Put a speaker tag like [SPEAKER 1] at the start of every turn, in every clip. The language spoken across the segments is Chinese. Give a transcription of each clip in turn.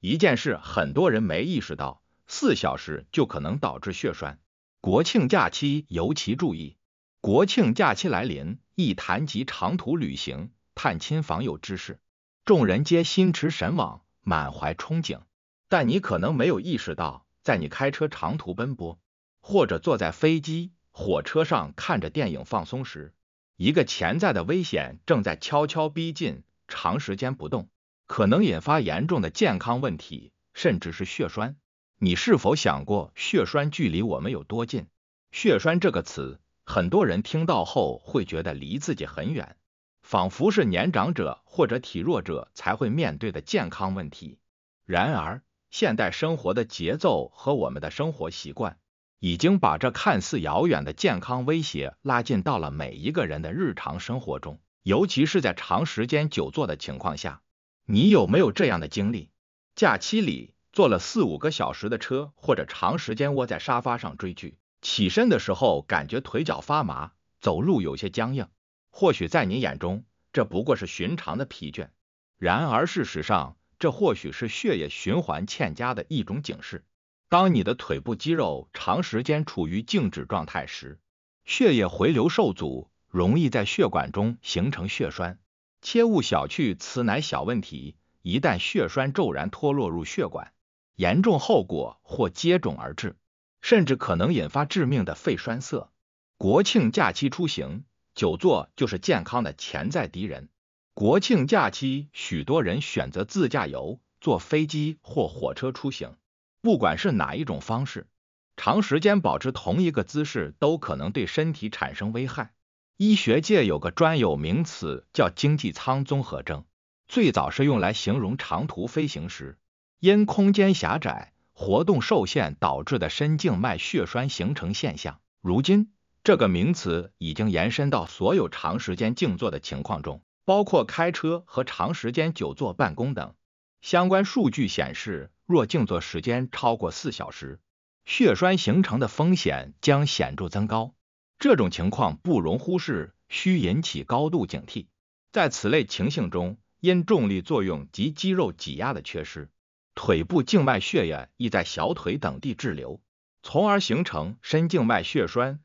[SPEAKER 1] 一件事，很多人没意识到，四小时就可能导致血栓。国庆假期尤其注意。国庆假期来临，一谈及长途旅行、探亲访友之事，众人皆心驰神往，满怀憧憬。但你可能没有意识到，在你开车长途奔波，或者坐在飞机、火车上看着电影放松时，一个潜在的危险正在悄悄逼近。长时间不动。可能引发严重的健康问题，甚至是血栓。你是否想过，血栓距离我们有多近？血栓这个词，很多人听到后会觉得离自己很远，仿佛是年长者或者体弱者才会面对的健康问题。然而，现代生活的节奏和我们的生活习惯，已经把这看似遥远的健康威胁拉近到了每一个人的日常生活中，尤其是在长时间久坐的情况下。你有没有这样的经历？假期里坐了四五个小时的车，或者长时间窝在沙发上追剧，起身的时候感觉腿脚发麻，走路有些僵硬。或许在你眼中，这不过是寻常的疲倦。然而事实上，这或许是血液循环欠佳的一种警示。当你的腿部肌肉长时间处于静止状态时，血液回流受阻，容易在血管中形成血栓。切勿小觑，此乃小问题。一旦血栓骤然脱落入血管，严重后果或接踵而至，甚至可能引发致命的肺栓塞。国庆假期出行，久坐就是健康的潜在敌人。国庆假期，许多人选择自驾游、坐飞机或火车出行，不管是哪一种方式，长时间保持同一个姿势都可能对身体产生危害。医学界有个专有名词叫经济舱综合症，最早是用来形容长途飞行时因空间狭窄、活动受限导致的深静脉血栓形成现象。如今，这个名词已经延伸到所有长时间静坐的情况中，包括开车和长时间久坐办公等。相关数据显示，若静坐时间超过四小时，血栓形成的风险将显著增高。这种情况不容忽视，需引起高度警惕。在此类情形中，因重力作用及肌肉挤压的缺失，腿部静脉血液易在小腿等地滞留，从而形成深静脉血栓。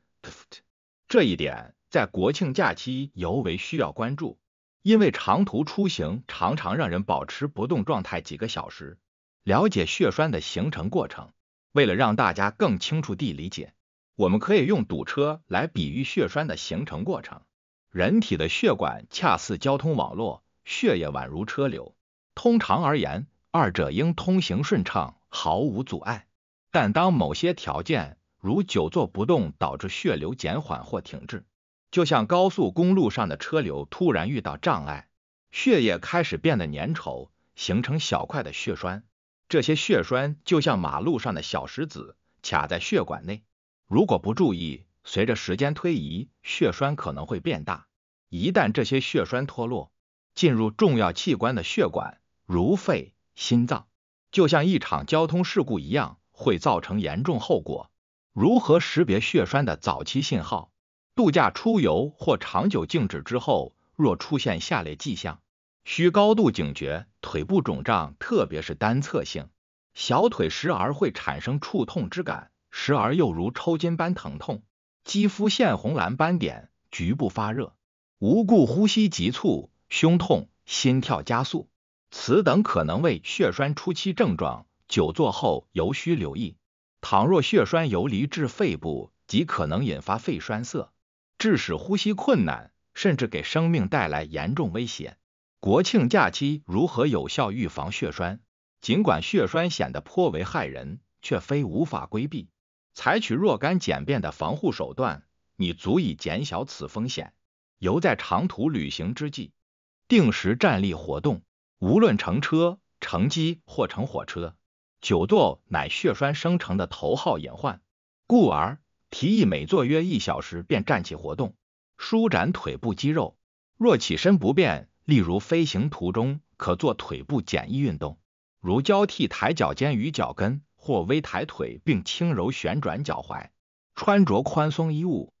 [SPEAKER 1] 这一点在国庆假期尤为需要关注，因为长途出行常常让人保持不动状态几个小时。了解血栓的形成过程，为了让大家更清楚地理解。我们可以用堵车来比喻血栓的形成过程。人体的血管恰似交通网络，血液宛如车流。通常而言，二者应通行顺畅，毫无阻碍。但当某些条件如久坐不动导致血流减缓或停滞，就像高速公路上的车流突然遇到障碍，血液开始变得粘稠，形成小块的血栓。这些血栓就像马路上的小石子，卡在血管内。如果不注意，随着时间推移，血栓可能会变大。一旦这些血栓脱落，进入重要器官的血管，如肺、心脏，就像一场交通事故一样，会造成严重后果。如何识别血栓的早期信号？度假出游或长久静止之后，若出现下列迹象，需高度警觉：腿部肿胀，特别是单侧性；小腿时而会产生触痛之感。时而又如抽筋般疼痛，肌肤现红蓝斑点，局部发热，无故呼吸急促，胸痛，心跳加速，此等可能为血栓初期症状。久坐后尤需留意，倘若血栓游离至肺部，即可能引发肺栓塞，致使呼吸困难，甚至给生命带来严重威胁。国庆假期如何有效预防血栓？尽管血栓显得颇为害人，却非无法规避。采取若干简便的防护手段，你足以减小此风险。尤在长途旅行之际，定时站立活动，无论乘车、乘机或乘火车，久坐乃血栓生成的头号隐患，故而提议每坐约一小时便站起活动，舒展腿部肌肉。若起身不便，例如飞行途中，可做腿部简易运动，如交替抬脚尖与脚跟。或微抬腿，并轻柔旋转脚踝。穿着宽松衣物，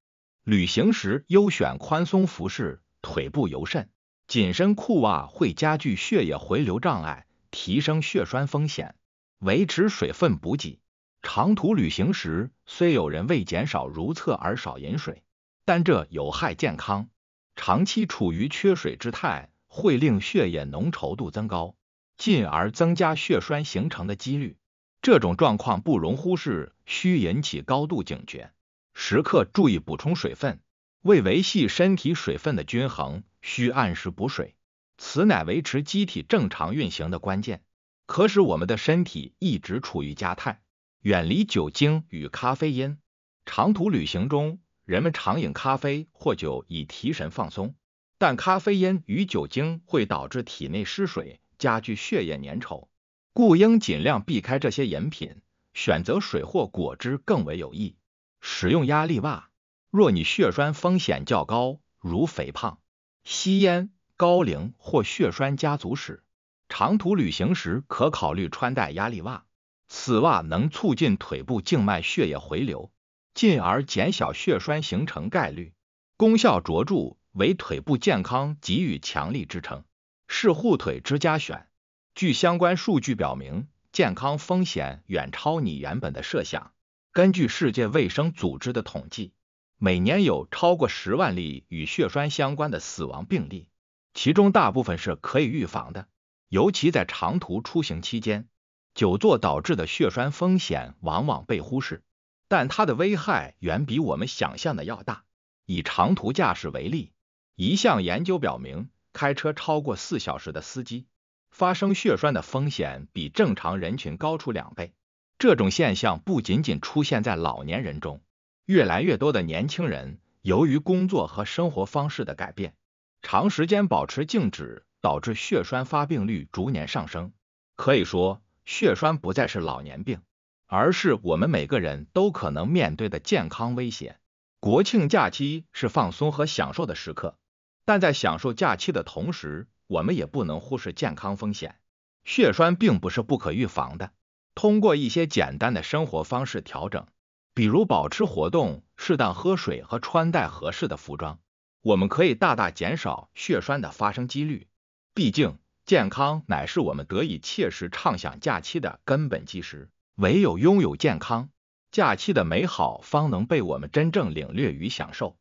[SPEAKER 1] 旅行时优选宽松服饰，腿部尤甚。紧身裤袜会加剧血液回流障碍，提升血栓风险。维持水分补给。长途旅行时，虽有人为减少如厕而少饮水，但这有害健康。长期处于缺水之态，会令血液浓稠度增高，进而增加血栓形成的几率。这种状况不容忽视，需引起高度警觉，时刻注意补充水分。为维系身体水分的均衡，需按时补水，此乃维持机体正常运行的关键，可使我们的身体一直处于加态。远离酒精与咖啡因。长途旅行中，人们常饮咖啡或酒以提神放松，但咖啡因与酒精会导致体内失水，加剧血液粘稠。故应尽量避开这些饮品，选择水或果汁更为有益。使用压力袜，若你血栓风险较高，如肥胖、吸烟、高龄或血栓家族史，长途旅行时可考虑穿戴压力袜。此袜能促进腿部静脉血液回流，进而减小血栓形成概率，功效卓著，为腿部健康给予强力支撑，是护腿之佳选。据相关数据表明，健康风险远超你原本的设想。根据世界卫生组织的统计，每年有超过十万例与血栓相关的死亡病例，其中大部分是可以预防的。尤其在长途出行期间，久坐导致的血栓风险往往被忽视，但它的危害远比我们想象的要大。以长途驾驶为例，一项研究表明，开车超过四小时的司机。发生血栓的风险比正常人群高出两倍。这种现象不仅仅出现在老年人中，越来越多的年轻人由于工作和生活方式的改变，长时间保持静止，导致血栓发病率逐年上升。可以说，血栓不再是老年病，而是我们每个人都可能面对的健康威胁。国庆假期是放松和享受的时刻，但在享受假期的同时，我们也不能忽视健康风险，血栓并不是不可预防的。通过一些简单的生活方式调整，比如保持活动、适当喝水和穿戴合适的服装，我们可以大大减少血栓的发生几率。毕竟，健康乃是我们得以切实畅享假期的根本基石。唯有拥有健康，假期的美好方能被我们真正领略与享受。